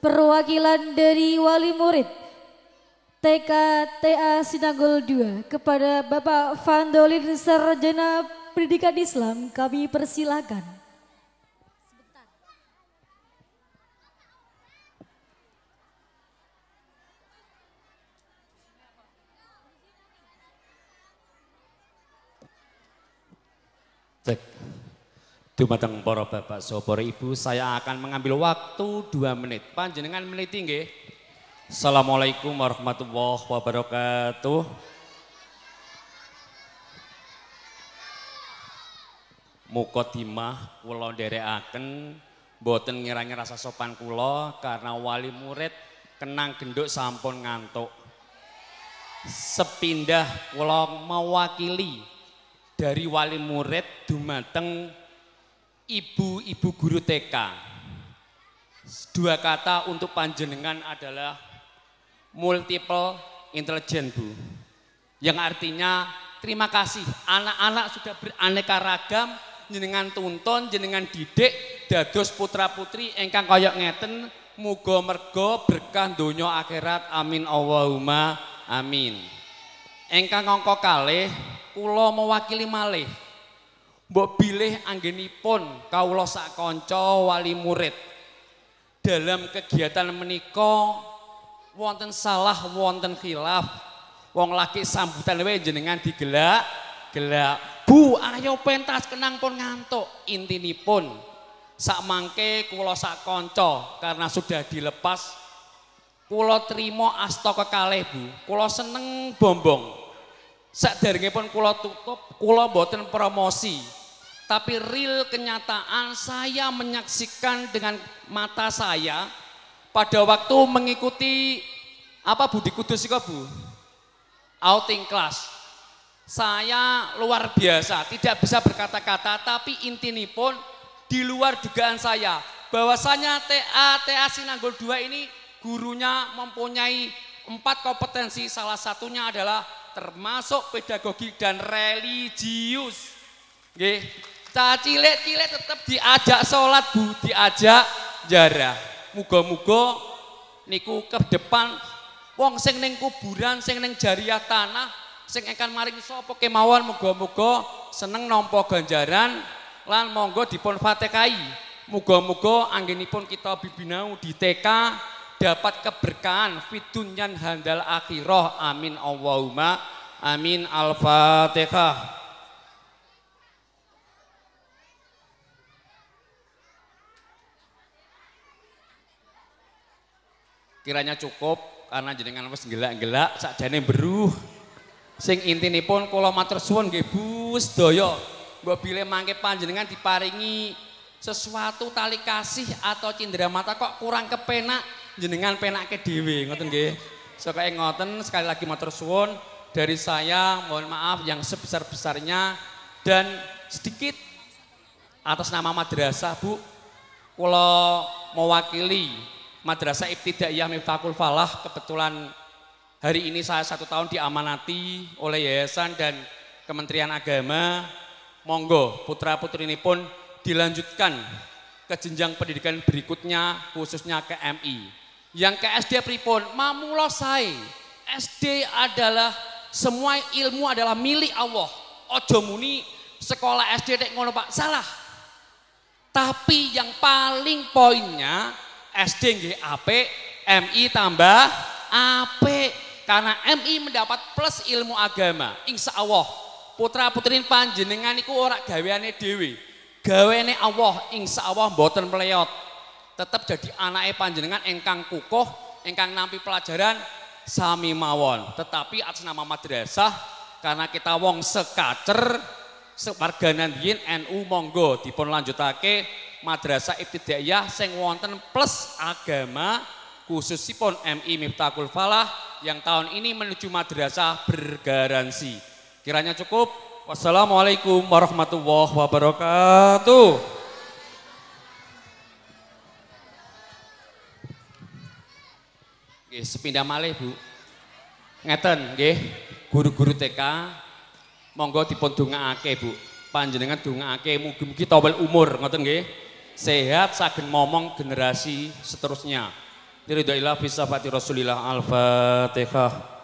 perwakilan dari wali murid TKTA Sinagol 2 kepada Bapak Fandolin Sarjana Pendidikan Islam kami persilakan. Sebentar. Dumateng para bapak sopor ibu, saya akan mengambil waktu dua menit. Panjenengan menit tinggi. Assalamualaikum warahmatullahi wabarakatuh. Mukotimah dari Aken boten ngirangi rasa sopan kulo karena wali murid kenang genduk sampun ngantuk. Sepindah pulau mewakili dari wali murid dumateng ibu-ibu guru TK. Dua kata untuk panjenengan adalah multiple intelligent Bu. Yang artinya terima kasih anak-anak sudah beraneka ragam jenengan tuntun jenengan didik dados putra putri engkang koyok ngeten mugo mergo berkah donya akhirat amin Allahumma amin engkang ngongko kalih kula mewakili malih Mbok bilih anggenipun sak sakonco wali murid. Dalam kegiatan menika wonten salah wonten khilaf. Wong laki sambutan wae jenengan digelak gelak. Bu, ayo pentas kenang pun ngantuk. Intinipun sak mangke kula sakonco karena sudah dilepas Kulo terima asto kekaleh bu, kulo seneng bombong, Saderenge pun kula tutup, kula mboten promosi. Tapi real kenyataan saya menyaksikan dengan mata saya pada waktu mengikuti apa Budi Kudus itu Bu? Outing class. Saya luar biasa, tidak bisa berkata-kata tapi inti ini pun di luar dugaan saya bahwasanya TA TA Sinanggol 2 ini gurunya mempunyai empat kompetensi salah satunya adalah termasuk pedagogi dan religius. Nggih. Cah cilik-cilik tetap diajak sholat Bu, diajak jarah. Muga-muga niku ke depan wong sing ning kuburan, sing ning jariah tanah, sing akan maring sapa kemawon muga-muga seneng nampa ganjaran lan monggo dipun fatekai. Muga-muga anggenipun kita bibinau di TK dapat keberkahan fitunyan handal akhiroh amin Allahumma amin al-fatihah kiranya cukup karena jenengan wis gelak-gelak sakjane beruh sing intinipun kula matur suwun nggih Bu sedaya mbok bilih mangke panjenengan diparingi sesuatu tali kasih atau cindera mata kok kurang kepenak jenengan penak ke dewi ngoten so kayak ngoten sekali lagi motor suwon dari saya mohon maaf yang sebesar-besarnya dan sedikit atas nama madrasah Bu kalau mewakili Madrasah Ibtidaiyah miftakul Falah kebetulan hari ini saya satu tahun diamanati oleh yayasan dan Kementerian Agama monggo putra putri ini pun dilanjutkan ke jenjang pendidikan berikutnya khususnya ke MI. Yang ke SD pripun, mamula sae. SD adalah semua ilmu adalah milik Allah. Ojo muni sekolah SD nek ngono Pak, salah. Tapi yang paling poinnya SD nggih apik, MI tambah apik karena MI mendapat plus ilmu agama. Insya Allah putra putrin panjenengan iku orang gaweane Dewi, Gaweane Allah insya Allah mboten meleot tetap jadi anak panjenengan engkang kukuh, engkang nampi pelajaran sami mawon. Tetapi atas nama madrasah karena kita wong sekacer sewarganan yin NU monggo dipun lanjutake madrasah ibtidaiyah sing wonten plus agama khusus khususipun MI Miftakul Falah yang tahun ini menuju madrasah bergaransi. Kiranya cukup. Wassalamualaikum warahmatullahi wabarakatuh. Oke, sepindah malih, Bu. Ngeten oke. guru-guru TK monggo dipun ake Bu. Panjenengan ake, mugi-mugi tobel umur, ngeten oke. Sehat sakit momong generasi seterusnya. bisa fi Rasulillah Alfa fatihah